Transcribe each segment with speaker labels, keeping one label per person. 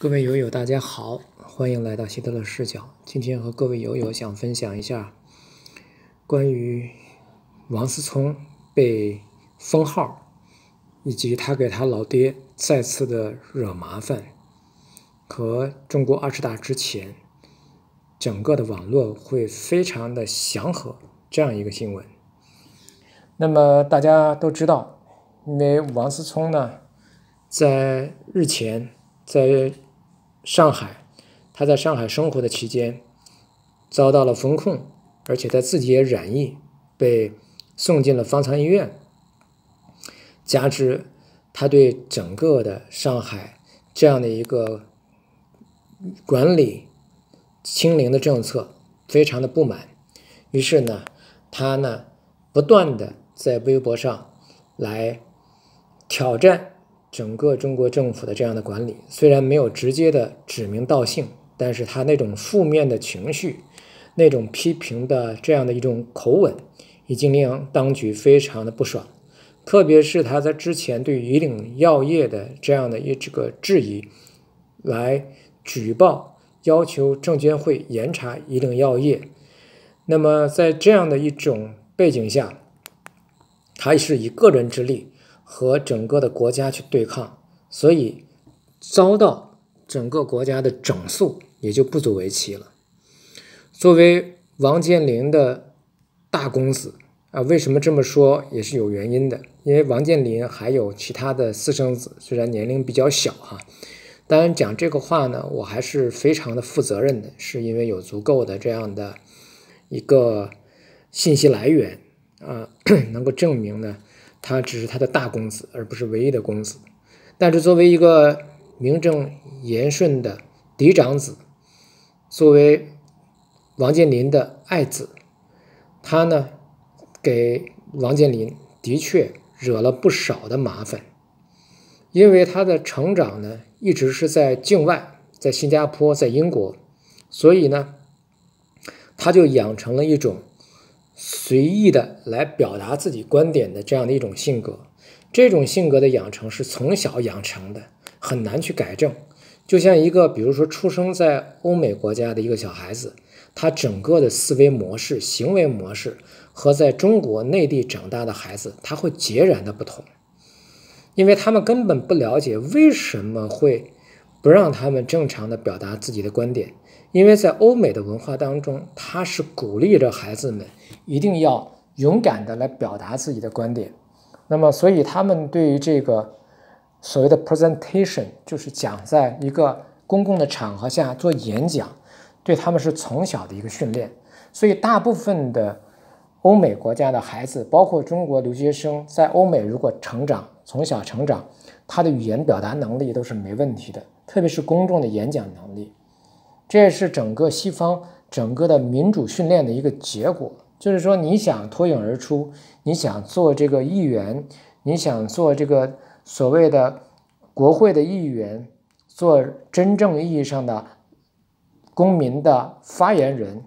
Speaker 1: 各位友友，大家好，欢迎来到希特勒视角。今天和各位友友想分享一下关于王思聪被封号，以及他给他老爹再次的惹麻烦，和中国二十大之前整个的网络会非常的祥和这样一个新闻。那么大家都知道，因为王思聪呢，在日前在。上海，他在上海生活的期间遭到了封控，而且他自己也染疫，被送进了方舱医院。加之他对整个的上海这样的一个管理清零的政策非常的不满，于是呢，他呢不断的在微博上来挑战。整个中国政府的这样的管理，虽然没有直接的指名道姓，但是他那种负面的情绪，那种批评的这样的一种口吻，已经令当局非常的不爽。特别是他在之前对鱼岭药业的这样的一这个质疑，来举报，要求证监会严查以岭药业。那么在这样的一种背景下，他是以个人之力。和整个的国家去对抗，所以遭到整个国家的整肃也就不足为奇了。作为王健林的大公子啊，为什么这么说也是有原因的，因为王健林还有其他的私生子，虽然年龄比较小哈。当然讲这个话呢，我还是非常的负责任的，是因为有足够的这样的一个信息来源啊，能够证明呢。他只是他的大公子，而不是唯一的公子。但是作为一个名正言顺的嫡长子，作为王健林的爱子，他呢给王健林的确惹了不少的麻烦。因为他的成长呢一直是在境外，在新加坡，在英国，所以呢他就养成了一种。随意的来表达自己观点的这样的一种性格，这种性格的养成是从小养成的，很难去改正。就像一个，比如说出生在欧美国家的一个小孩子，他整个的思维模式、行为模式和在中国内地长大的孩子，他会截然的不同，因为他们根本不了解为什么会不让他们正常的表达自己的观点。因为在欧美的文化当中，他是鼓励着孩子们一定要勇敢的来表达自己的观点。那么，所以他们对于这个所谓的 presentation，就是讲在一个公共的场合下做演讲，对他们是从小的一个训练。所以，大部分的欧美国家的孩子，包括中国留学生在欧美如果成长，从小成长，他的语言表达能力都是没问题的，特别是公众的演讲能力。这也是整个西方整个的民主训练的一个结果，就是说，你想脱颖而出，你想做这个议员，你想做这个所谓的国会的议员，做真正意义上的公民的发言人，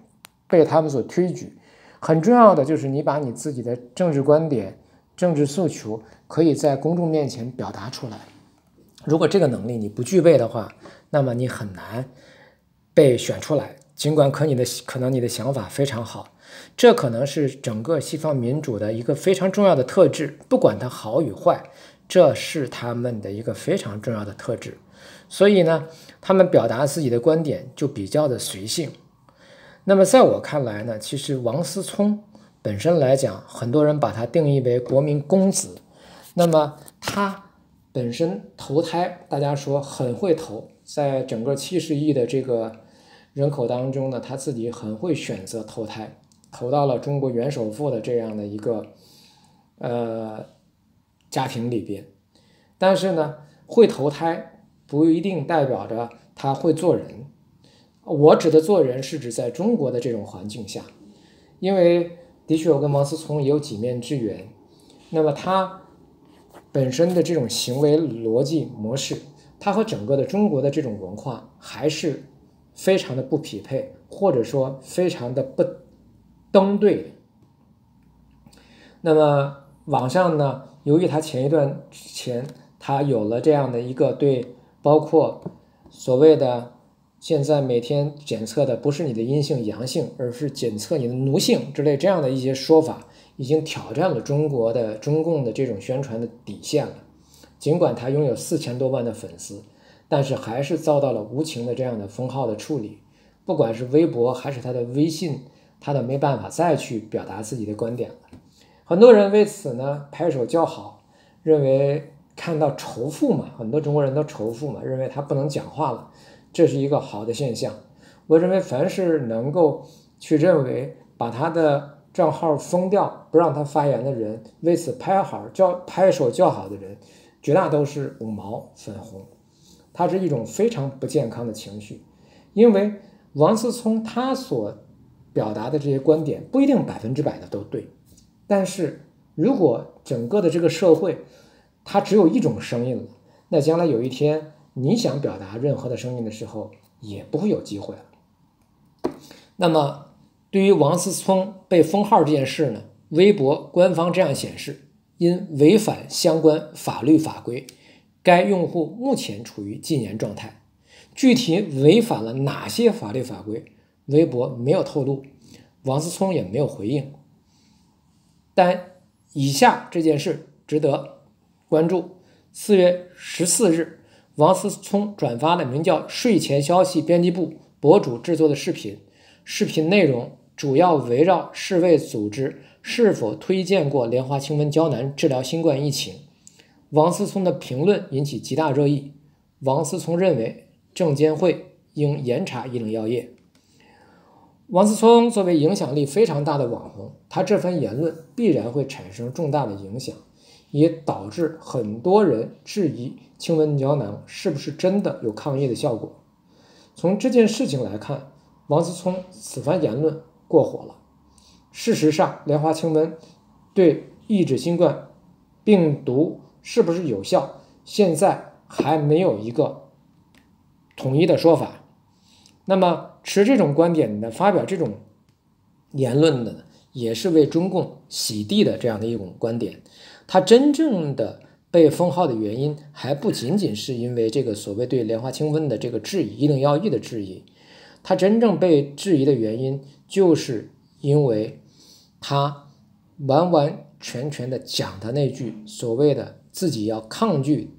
Speaker 1: 被他们所推举。很重要的就是你把你自己的政治观点、政治诉求可以在公众面前表达出来。如果这个能力你不具备的话，那么你很难。被选出来，尽管可你的可能你的想法非常好，这可能是整个西方民主的一个非常重要的特质，不管它好与坏，这是他们的一个非常重要的特质。所以呢，他们表达自己的观点就比较的随性。那么在我看来呢，其实王思聪本身来讲，很多人把他定义为国民公子。那么他本身投胎，大家说很会投，在整个七十亿的这个。人口当中呢，他自己很会选择投胎，投到了中国原首富的这样的一个，呃，家庭里边。但是呢，会投胎不一定代表着他会做人。我指的做人是指在中国的这种环境下，因为的确我跟王思聪也有几面之缘。那么他本身的这种行为逻辑模式，他和整个的中国的这种文化还是。非常的不匹配，或者说非常的不登对。那么网上呢，由于他前一段之前他有了这样的一个对，包括所谓的现在每天检测的不是你的阴性阳性，而是检测你的奴性之类这样的一些说法，已经挑战了中国的中共的这种宣传的底线了。尽管他拥有四千多万的粉丝。但是还是遭到了无情的这样的封号的处理，不管是微博还是他的微信，他都没办法再去表达自己的观点了。很多人为此呢拍手叫好，认为看到仇富嘛，很多中国人都仇富嘛，认为他不能讲话了，这是一个好的现象。我认为，凡是能够去认为把他的账号封掉，不让他发言的人，为此拍好叫拍手叫好的人，绝大都是五毛粉红。它是一种非常不健康的情绪，因为王思聪他所表达的这些观点不一定百分之百的都对，但是如果整个的这个社会它只有一种声音了，那将来有一天你想表达任何的声音的时候也不会有机会了。那么对于王思聪被封号这件事呢，微博官方这样显示：因违反相关法律法规。该用户目前处于禁言状态，具体违反了哪些法律法规，微博没有透露，王思聪也没有回应。但以下这件事值得关注：四月十四日，王思聪转发了名叫“睡前消息编辑部”博主制作的视频，视频内容主要围绕世卫组织是否推荐过莲花清瘟胶囊治疗新冠疫情。王思聪的评论引起极大热议。王思聪认为证监会应严查一冷药业。王思聪作为影响力非常大的网红，他这番言论必然会产生重大的影响，也导致很多人质疑清瘟胶囊是不是真的有抗疫的效果。从这件事情来看，王思聪此番言论过火了。事实上，莲花清瘟对抑制新冠病毒。是不是有效？现在还没有一个统一的说法。那么，持这种观点的、发表这种言论的，也是为中共洗地的这样的一种观点。他真正的被封号的原因，还不仅仅是因为这个所谓对莲花清瘟的这个质疑、一零幺一的质疑。他真正被质疑的原因，就是因为他完完全全的讲的那句所谓的。自己要抗拒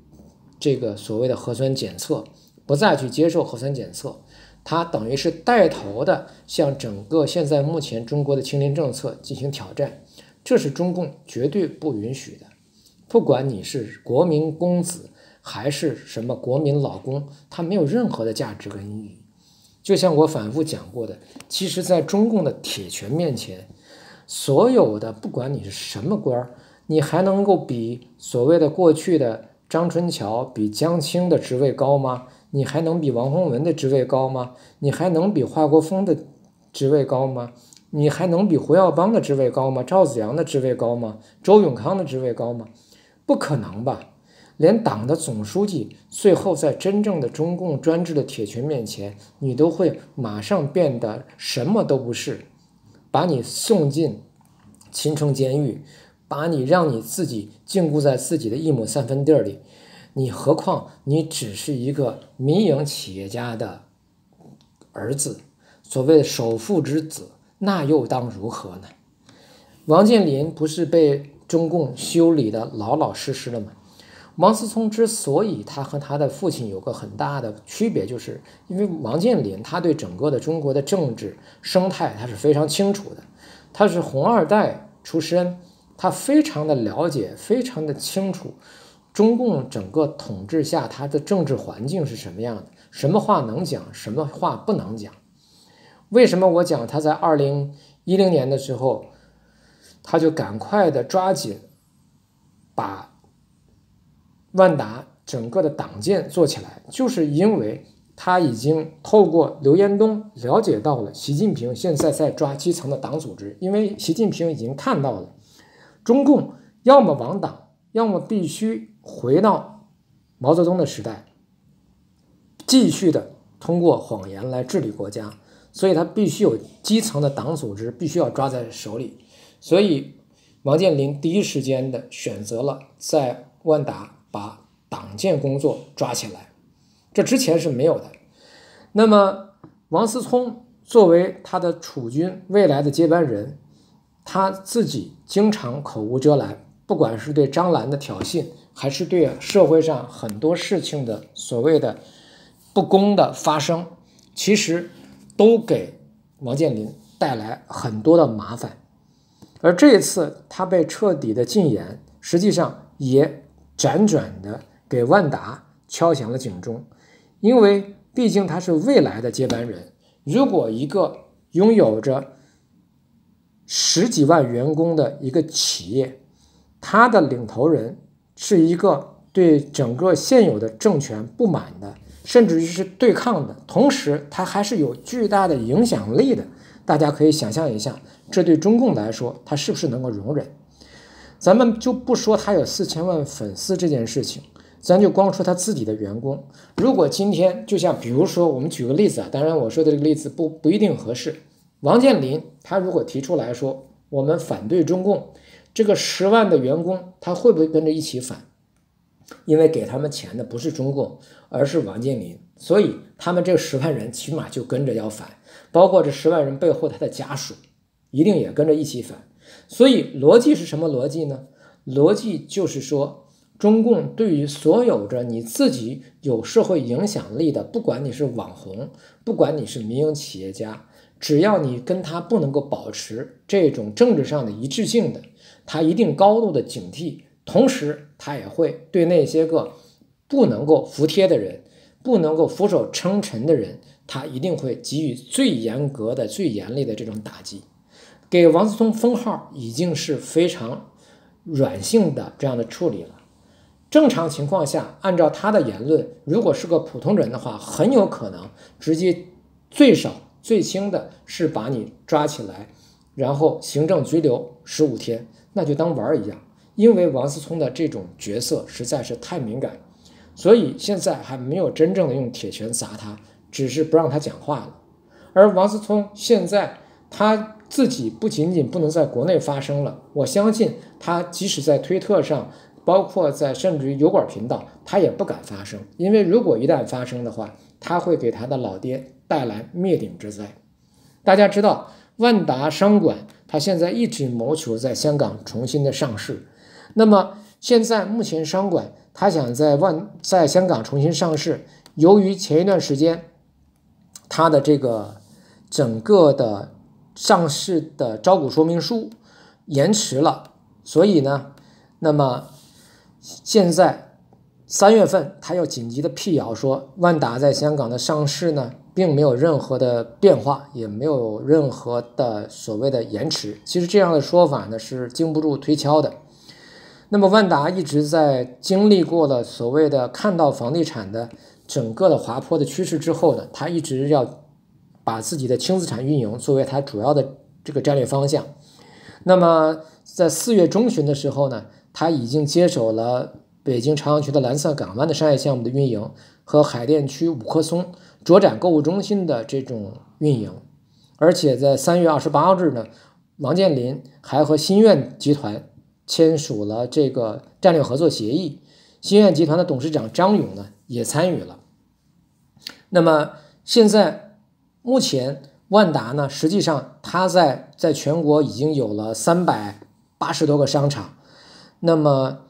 Speaker 1: 这个所谓的核酸检测，不再去接受核酸检测，他等于是带头的向整个现在目前中国的清零政策进行挑战，这是中共绝对不允许的。不管你是国民公子还是什么国民老公，他没有任何的价值跟意义。就像我反复讲过的，其实，在中共的铁拳面前，所有的不管你是什么官儿。你还能够比所谓的过去的张春桥、比江青的职位高吗？你还能比王洪文的职位高吗？你还能比华国锋的职位高吗？你还能比胡耀邦的职位高吗？赵子阳的职位高吗？周永康的职位高吗？不可能吧！连党的总书记，最后在真正的中共专制的铁拳面前，你都会马上变得什么都不是，把你送进秦城监狱。把你让你自己禁锢在自己的一亩三分地儿里，你何况你只是一个民营企业家的儿子，所谓首富之子，那又当如何呢？王健林不是被中共修理得老老实实了吗？王思聪之所以他和他的父亲有个很大的区别，就是因为王健林他对整个的中国的政治生态他是非常清楚的，他是红二代出身。他非常的了解，非常的清楚，中共整个统治下他的政治环境是什么样的，什么话能讲，什么话不能讲。为什么我讲他在二零一零年的时候，他就赶快的抓紧把万达整个的党建做起来，就是因为他已经透过刘延东了解到了习近平现在在抓基层的党组织，因为习近平已经看到了。中共要么亡党，要么必须回到毛泽东的时代，继续的通过谎言来治理国家，所以他必须有基层的党组织，必须要抓在手里。所以王健林第一时间的选择了在万达把党建工作抓起来，这之前是没有的。那么王思聪作为他的储君，未来的接班人。他自己经常口无遮拦，不管是对张兰的挑衅，还是对社会上很多事情的所谓的不公的发声，其实都给王健林带来很多的麻烦。而这一次他被彻底的禁言，实际上也辗转的给万达敲响了警钟，因为毕竟他是未来的接班人，如果一个拥有着。十几万员工的一个企业，他的领头人是一个对整个现有的政权不满的，甚至于是对抗的，同时他还是有巨大的影响力的。大家可以想象一下，这对中共来说，他是不是能够容忍？咱们就不说他有四千万粉丝这件事情，咱就光说他自己的员工。如果今天就像比如说，我们举个例子啊，当然我说的这个例子不不一定合适。王健林他如果提出来说，我们反对中共，这个十万的员工他会不会跟着一起反？因为给他们钱的不是中共，而是王健林，所以他们这十万人起码就跟着要反，包括这十万人背后他的家属，一定也跟着一起反。所以逻辑是什么逻辑呢？逻辑就是说，中共对于所有着你自己有社会影响力的，不管你是网红，不管你是民营企业家。只要你跟他不能够保持这种政治上的一致性的，他一定高度的警惕，同时他也会对那些个不能够服帖的人、不能够俯首称臣的人，他一定会给予最严格的、最严厉的这种打击。给王思聪封号已经是非常软性的这样的处理了。正常情况下，按照他的言论，如果是个普通人的话，很有可能直接最少。最轻的是把你抓起来，然后行政拘留十五天，那就当玩儿一样。因为王思聪的这种角色实在是太敏感，所以现在还没有真正的用铁拳砸他，只是不让他讲话了。而王思聪现在他自己不仅仅不能在国内发声了，我相信他即使在推特上，包括在甚至于油管频道，他也不敢发声，因为如果一旦发生的话，他会给他的老爹。带来灭顶之灾。大家知道，万达商管它现在一直谋求在香港重新的上市。那么现在目前商管它想在万在香港重新上市，由于前一段时间它的这个整个的上市的招股说明书延迟了，所以呢，那么现在三月份他要紧急的辟谣说万达在香港的上市呢。并没有任何的变化，也没有任何的所谓的延迟。其实这样的说法呢是经不住推敲的。那么万达一直在经历过了所谓的看到房地产的整个的滑坡的趋势之后呢，它一直要把自己的轻资产运营作为它主要的这个战略方向。那么在四月中旬的时候呢，它已经接手了北京朝阳区的蓝色港湾的商业项目的运营和海淀区五棵松。卓展购物中心的这种运营，而且在三月二十八日呢，王健林还和新苑集团签署了这个战略合作协议，新苑集团的董事长张勇呢也参与了。那么现在目前万达呢，实际上它在在全国已经有了三百八十多个商场，那么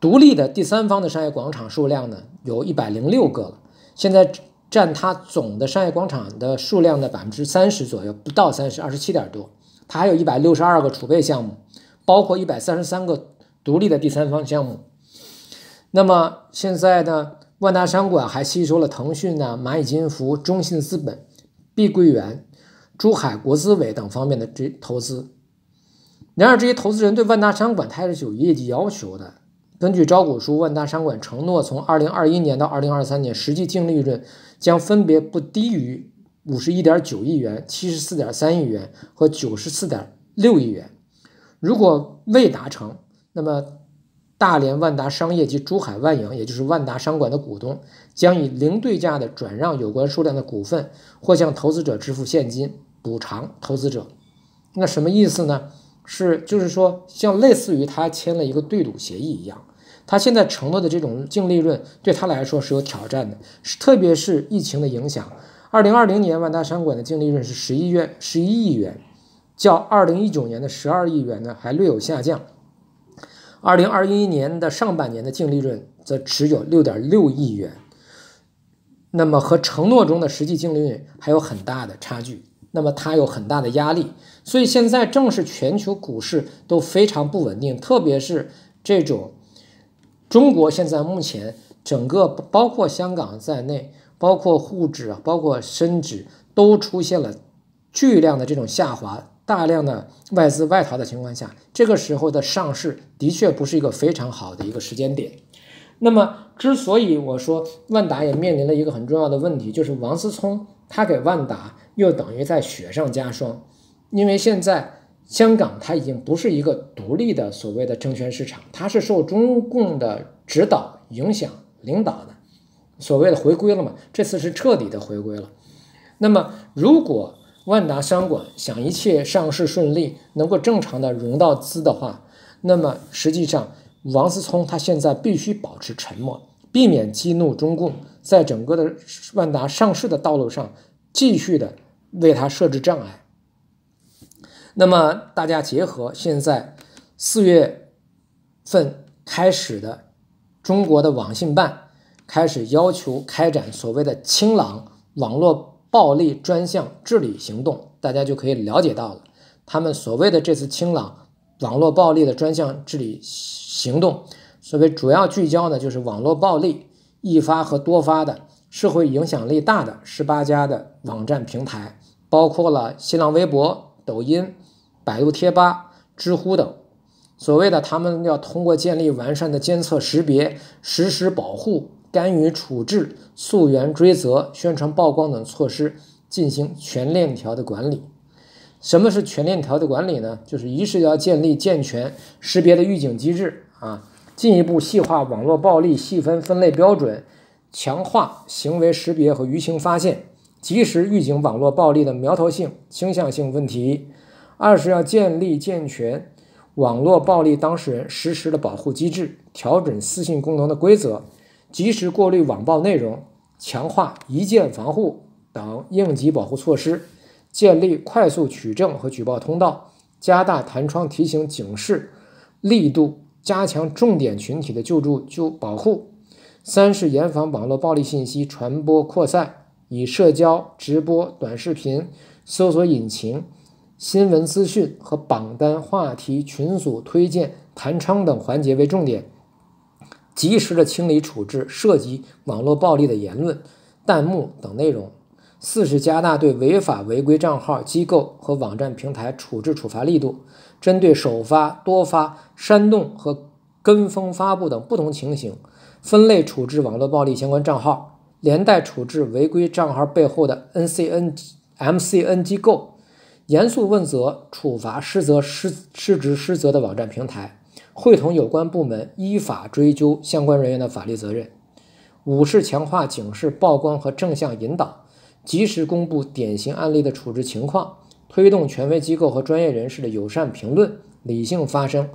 Speaker 1: 独立的第三方的商业广场数量呢有一百零六个了，现在。占它总的商业广场的数量的百分之三十左右，不到三十，二十七点多。它还有一百六十二个储备项目，包括一百三十三个独立的第三方项目。那么现在呢，万达商管还吸收了腾讯呢、蚂蚁金服、中信资本、碧桂园、珠海国资委等方面的这投资。然而，这些投资人对万达商管它还是有业绩要求的。根据招股书，万达商管承诺，从二零二一年到二零二三年，实际净利润将分别不低于五十一点九亿元、七十四点三亿元和九十四点六亿元。如果未达成，那么大连万达商业及珠海万盈，也就是万达商管的股东，将以零对价的转让有关数量的股份，或向投资者支付现金补偿投资者。那什么意思呢？是就是说，像类似于他签了一个对赌协议一样。他现在承诺的这种净利润对他来说是有挑战的，特别是疫情的影响。二零二零年万达商管的净利润是十一月十一亿元，较二零一九年的十二亿元呢还略有下降。二零二一年的上半年的净利润则只有六点六亿元，那么和承诺中的实际净利润还有很大的差距，那么它有很大的压力。所以现在正是全球股市都非常不稳定，特别是这种。中国现在目前整个包括香港在内，包括沪指啊，包括深指都出现了巨量的这种下滑，大量的外资外逃的情况下，这个时候的上市的确不是一个非常好的一个时间点。那么，之所以我说万达也面临了一个很重要的问题，就是王思聪他给万达又等于在雪上加霜，因为现在。香港它已经不是一个独立的所谓的证券市场，它是受中共的指导、影响、领导的。所谓的回归了嘛？这次是彻底的回归了。那么，如果万达商管想一切上市顺利，能够正常的融到资的话，那么实际上王思聪他现在必须保持沉默，避免激怒中共，在整个的万达上市的道路上继续的为他设置障碍。那么，大家结合现在四月份开始的中国的网信办开始要求开展所谓的“清朗”网络暴力专项治理行动，大家就可以了解到了。他们所谓的这次“清朗”网络暴力的专项治理行动，所谓主要聚焦呢，就是网络暴力易发和多发的、社会影响力大的十八家的网站平台，包括了新浪微博、抖音。百度贴吧、知乎等，所谓的他们要通过建立完善的监测、识别、实时保护、干预处置、溯源追责、宣传曝光等措施，进行全链条的管理。什么是全链条的管理呢？就是一是要建立健全识别的预警机制啊，进一步细化网络暴力细分分类标准，强化行为识别和舆情发现，及时预警网络暴力的苗头性、倾向性问题。二是要建立健全网络暴力当事人实时的保护机制，调整私信功能的规则，及时过滤网暴内容，强化一键防护等应急保护措施，建立快速取证和举报通道，加大弹窗提醒警示力度，加强重点群体的救助救保护。三是严防网络暴力信息传播扩散，以社交、直播、短视频、搜索引擎。新闻资讯和榜单、话题、群组推荐、弹窗等环节为重点，及时的清理处置涉及网络暴力的言论、弹幕等内容。四是加大对违法违规账号、机构和网站平台处置处罚力度，针对首发、多发、煽动和跟风发布等不同情形，分类处置网络暴力相关账号，连带处置违规账号背后的 N C N M C N 机构。严肃问责、处罚失责、失失职、失责的网站平台，会同有关部门依法追究相关人员的法律责任。五是强化警示、曝光和正向引导，及时公布典型案例的处置情况，推动权威机构和专业人士的友善评论、理性发声。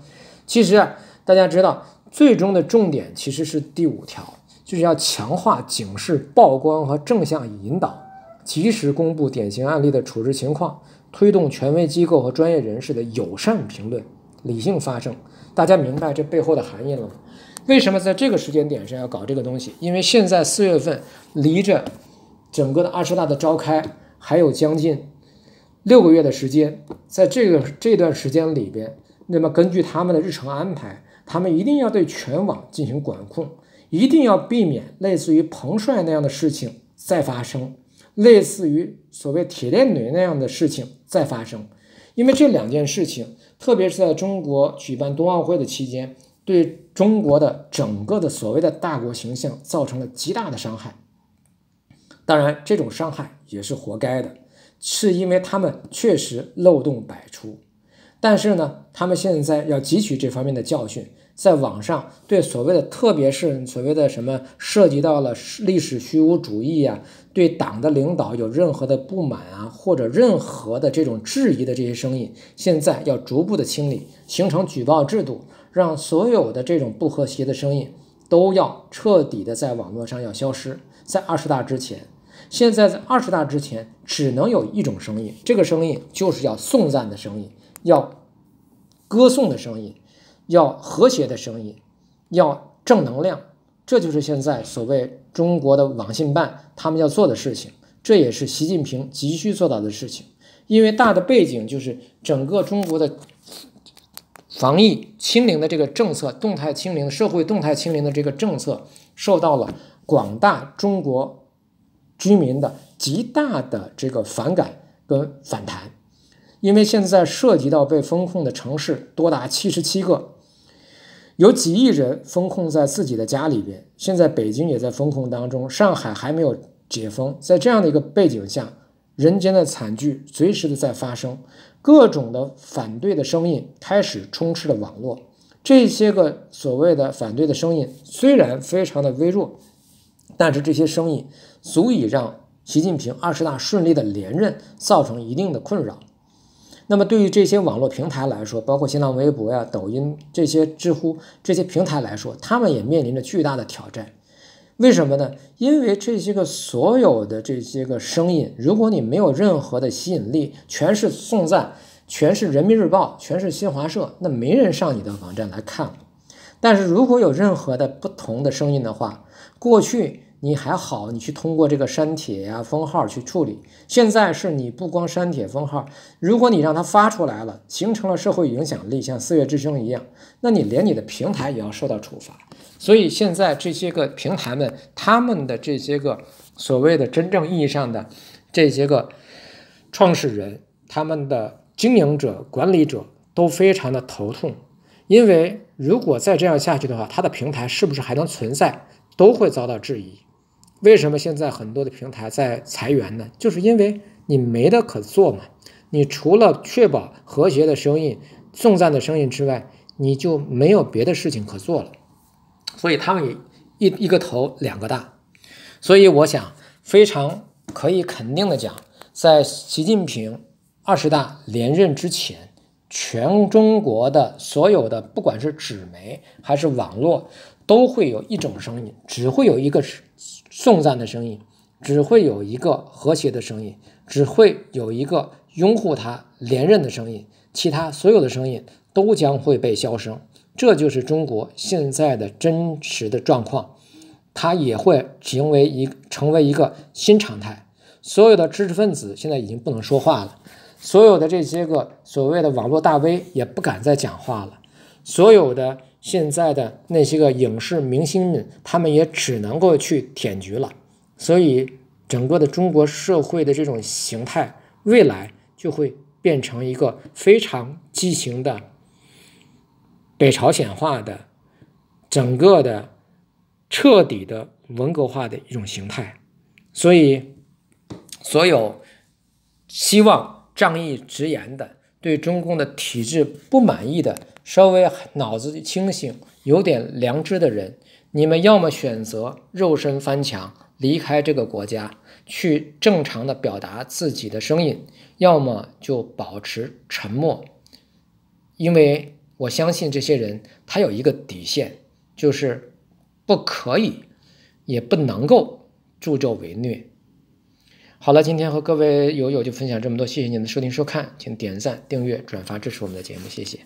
Speaker 1: 其实大家知道，最终的重点其实是第五条，就是要强化警示、曝光和正向引导，及时公布典型案例的处置情况。推动权威机构和专业人士的友善评论、理性发声，大家明白这背后的含义了吗？为什么在这个时间点上要搞这个东西？因为现在四月份离着整个的二十大的召开还有将近六个月的时间，在这个这段时间里边，那么根据他们的日程安排，他们一定要对全网进行管控，一定要避免类似于彭帅那样的事情再发生，类似于所谓“铁链女”那样的事情。再发生，因为这两件事情，特别是在中国举办冬奥会的期间，对中国的整个的所谓的大国形象造成了极大的伤害。当然，这种伤害也是活该的，是因为他们确实漏洞百出。但是呢，他们现在要汲取这方面的教训。在网上对所谓的，特别是所谓的什么涉及到了历史虚无主义啊，对党的领导有任何的不满啊，或者任何的这种质疑的这些声音，现在要逐步的清理，形成举报制度，让所有的这种不和谐的声音都要彻底的在网络上要消失。在二十大之前，现在在二十大之前只能有一种声音，这个声音就是要颂赞的声音，要歌颂的声音。要和谐的声音，要正能量，这就是现在所谓中国的网信办他们要做的事情，这也是习近平急需做到的事情。因为大的背景就是整个中国的防疫清零的这个政策，动态清零、社会动态清零的这个政策，受到了广大中国居民的极大的这个反感跟反弹。因为现在涉及到被封控的城市多达七十七个。有几亿人封控在自己的家里边，现在北京也在封控当中，上海还没有解封。在这样的一个背景下，人间的惨剧随时的在发生，各种的反对的声音开始充斥了网络。这些个所谓的反对的声音虽然非常的微弱，但是这些声音足以让习近平二十大顺利的连任造成一定的困扰。那么对于这些网络平台来说，包括新浪微博呀、抖音这些、知乎这些平台来说，他们也面临着巨大的挑战。为什么呢？因为这些个所有的这些个声音，如果你没有任何的吸引力，全是送赞，全是人民日报，全是新华社，那没人上你的网站来看。但是如果有任何的不同的声音的话，过去。你还好，你去通过这个删帖呀、封号去处理。现在是你不光删帖封号，如果你让它发出来了，形成了社会影响力，像四月之声一样，那你连你的平台也要受到处罚。所以现在这些个平台们，他们的这些个所谓的真正意义上的这些个创始人，他们的经营者、管理者都非常的头痛，因为如果再这样下去的话，他的平台是不是还能存在，都会遭到质疑。为什么现在很多的平台在裁员呢？就是因为你没得可做嘛。你除了确保和谐的声音、重赞的声音之外，你就没有别的事情可做了。所以他们一一个头两个大。所以我想非常可以肯定的讲，在习近平二十大连任之前。全中国的所有的，不管是纸媒还是网络，都会有一种声音，只会有一个颂赞的声音，只会有一个和谐的声音，只会有一个拥护他连任的声音，其他所有的声音都将会被消声。这就是中国现在的真实的状况，它也会成为一成为一个新常态。所有的知识分子现在已经不能说话了。所有的这些个所谓的网络大 V 也不敢再讲话了，所有的现在的那些个影视明星们，他们也只能够去舔菊了。所以，整个的中国社会的这种形态，未来就会变成一个非常畸形的北朝鲜化的、整个的彻底的文革化的一种形态。所以，所有希望。仗义直言的、对中共的体制不满意的、稍微脑子清醒、有点良知的人，你们要么选择肉身翻墙离开这个国家，去正常的表达自己的声音；要么就保持沉默，因为我相信这些人他有一个底线，就是不可以也不能够助纣为虐。好了，今天和各位友友就分享这么多，谢谢您的收听收看，请点赞、订阅、转发支持我们的节目，谢谢。